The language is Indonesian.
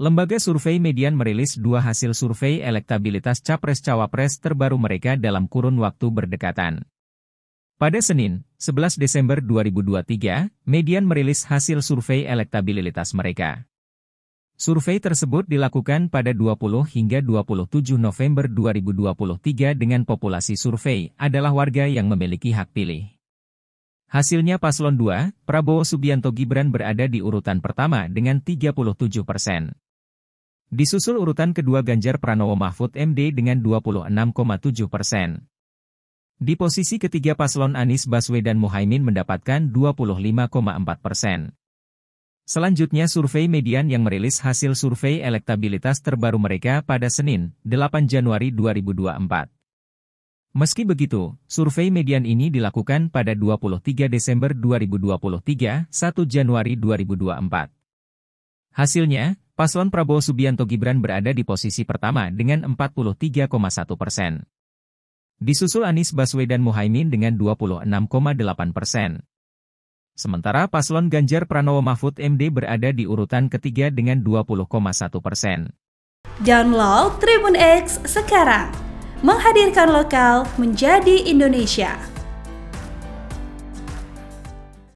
Lembaga survei Median merilis dua hasil survei elektabilitas capres-cawapres terbaru mereka dalam kurun waktu berdekatan. Pada Senin, 11 Desember 2023, Median merilis hasil survei elektabilitas mereka. Survei tersebut dilakukan pada 20 hingga 27 November 2023 dengan populasi survei adalah warga yang memiliki hak pilih. Hasilnya paslon 2, Prabowo Subianto Gibran berada di urutan pertama dengan 37 persen. Disusul urutan kedua Ganjar Pranowo Mahfud MD dengan 26,7 persen. Di posisi ketiga paslon Anies Baswedan Muhaimin mendapatkan 25,4 persen. Selanjutnya survei median yang merilis hasil survei elektabilitas terbaru mereka pada Senin, 8 Januari 2024. Meski begitu, survei median ini dilakukan pada 23 Desember 2023, 1 Januari 2024. Hasilnya, Paslon Prabowo Subianto Gibran berada di posisi pertama dengan 43,1 persen. Disusul Anies Baswedan Muhaimin dengan 26,8 persen. Sementara paslon Ganjar Pranowo Mahfud MD berada di urutan ketiga dengan 20,1 persen. Download Tribun X sekarang. Menghadirkan lokal menjadi Indonesia.